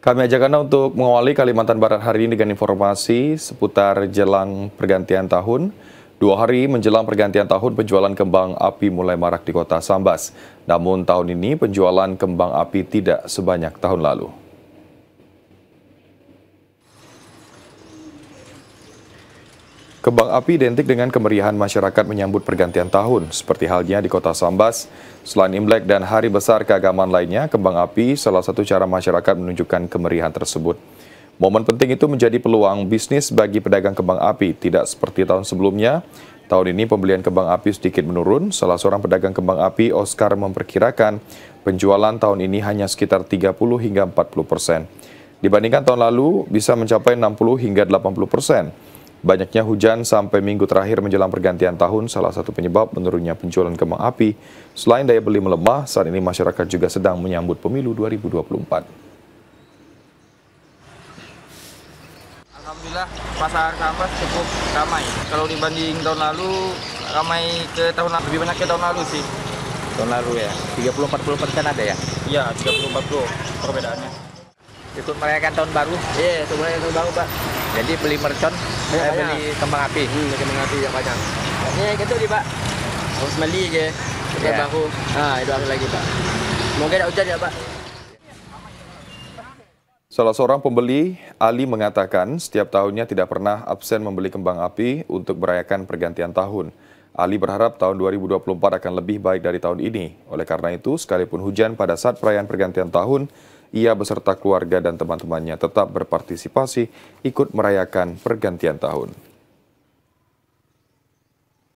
Kami ajak Anda untuk mengawali Kalimantan Barat hari ini dengan informasi seputar jelang pergantian tahun. Dua hari menjelang pergantian tahun, penjualan kembang api mulai marak di kota Sambas. Namun tahun ini penjualan kembang api tidak sebanyak tahun lalu. Kembang api identik dengan kemeriahan masyarakat menyambut pergantian tahun, seperti halnya di kota Sambas. Selain Imlek dan hari besar keagamaan lainnya, kembang api salah satu cara masyarakat menunjukkan kemeriahan tersebut. Momen penting itu menjadi peluang bisnis bagi pedagang kembang api, tidak seperti tahun sebelumnya. Tahun ini pembelian kembang api sedikit menurun, salah seorang pedagang kembang api, Oscar, memperkirakan penjualan tahun ini hanya sekitar 30 hingga 40 persen. Dibandingkan tahun lalu, bisa mencapai 60 hingga 80 persen. Banyaknya hujan sampai minggu terakhir menjelang pergantian tahun salah satu penyebab menurunnya penjualan kembang api. Selain daya beli melemah, saat ini masyarakat juga sedang menyambut pemilu 2024. Alhamdulillah pasar kampas cukup ramai. Kalau dibanding tahun lalu, ramai ke tahun lalu, lebih banyak ke tahun lalu sih. Tahun lalu ya, 30-40 persen ada ya? Iya, 30-40 perbedaannya. Ikut merayakan tahun baru? Iya, yeah, ikut merayakan tahun baru, Pak. Jadi beli mercon, saya eh, beli kembang api. Hmm, kembang api yang banyak. Ini gitu di Pak. Harus beli je. Kita yeah. baru. Ah, itu aku lagi Pak. Semoga tidak hujan ya Pak. Salah seorang pembeli, Ali mengatakan setiap tahunnya tidak pernah absen membeli kembang api untuk merayakan pergantian tahun. Ali berharap tahun 2024 akan lebih baik dari tahun ini. Oleh karena itu, sekalipun hujan pada saat perayaan pergantian tahun, ia beserta keluarga dan teman-temannya tetap berpartisipasi ikut merayakan pergantian tahun.